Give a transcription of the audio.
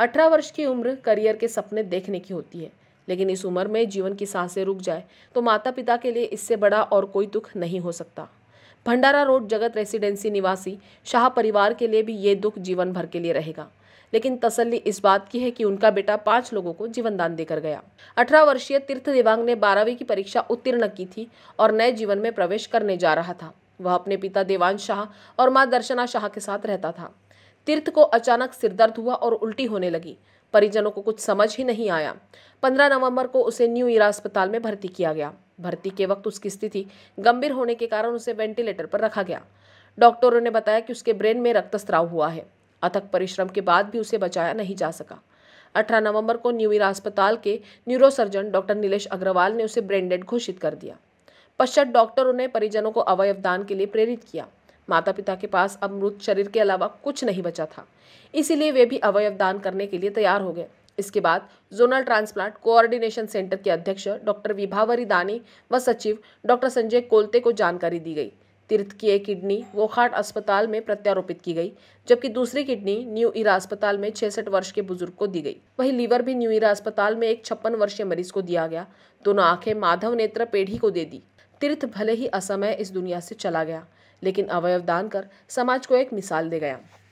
अठारह वर्ष की उम्र करियर के सपने देखने की होती है लेकिन इस उम्र में जीवन की सांसें रुक जाए तो माता पिता के लिए इससे बड़ा और कोई दुख नहीं हो सकता भंडारा रोड जगत रेसिडेंसी निवासी शाह परिवार के लिए भी ये दुख जीवन भर के लिए रहेगा लेकिन तसल्ली इस बात की है कि उनका बेटा पांच लोगों को जीवनदान देकर गया अठारह वर्षीय तीर्थ देवांग ने बारहवीं की परीक्षा उत्तीर्ण की थी और नए जीवन में प्रवेश करने जा रहा था वह अपने पिता देवान शाह और माँ दर्शना शाह के साथ रहता था तीर्थ को अचानक सिरदर्द हुआ और उल्टी होने लगी परिजनों को कुछ समझ ही नहीं आया 15 नवंबर को उसे न्यू ईरा अस्पताल में भर्ती किया गया भर्ती के वक्त उसकी स्थिति गंभीर होने के कारण उसे वेंटिलेटर पर रखा गया डॉक्टरों ने बताया कि उसके ब्रेन में रक्तस्राव हुआ है अथक परिश्रम के बाद भी उसे बचाया नहीं जा सका 18 नवंबर को न्यू ईरा अस्पताल के न्यूरोसर्जन डॉक्टर नीलेश अग्रवाल ने उसे ब्रेन डेड घोषित कर दिया पश्चात डॉक्टरों ने परिजनों को अवयव दान के लिए प्रेरित किया माता पिता के पास अब मृत शरीर के अलावा कुछ नहीं बचा था इसीलिए वे भी अवयव दान करने के लिए तैयार हो गए इसके बाद जोनल ट्रांसप्लांट कोऑर्डिनेशन सेंटर के अध्यक्ष डॉक्टर विभावरी दानी व सचिव डॉक्टर संजय कोलते को जानकारी दी गई तीर्थ की एक किडनी वोखाट अस्पताल में प्रत्यारोपित की गई जबकि दूसरी किडनी न्यू इरा अस्पताल में छियासठ वर्ष के बुजुर्ग को दी गई वही लीवर भी न्यू इरा अस्पताल में एक छप्पन वर्षीय मरीज को दिया गया दोनों आंखें माधव नेत्र पेढ़ी को दे दी तीर्थ भले ही असमय इस दुनिया से चला गया लेकिन अवयव दान कर समाज को एक मिसाल दे गया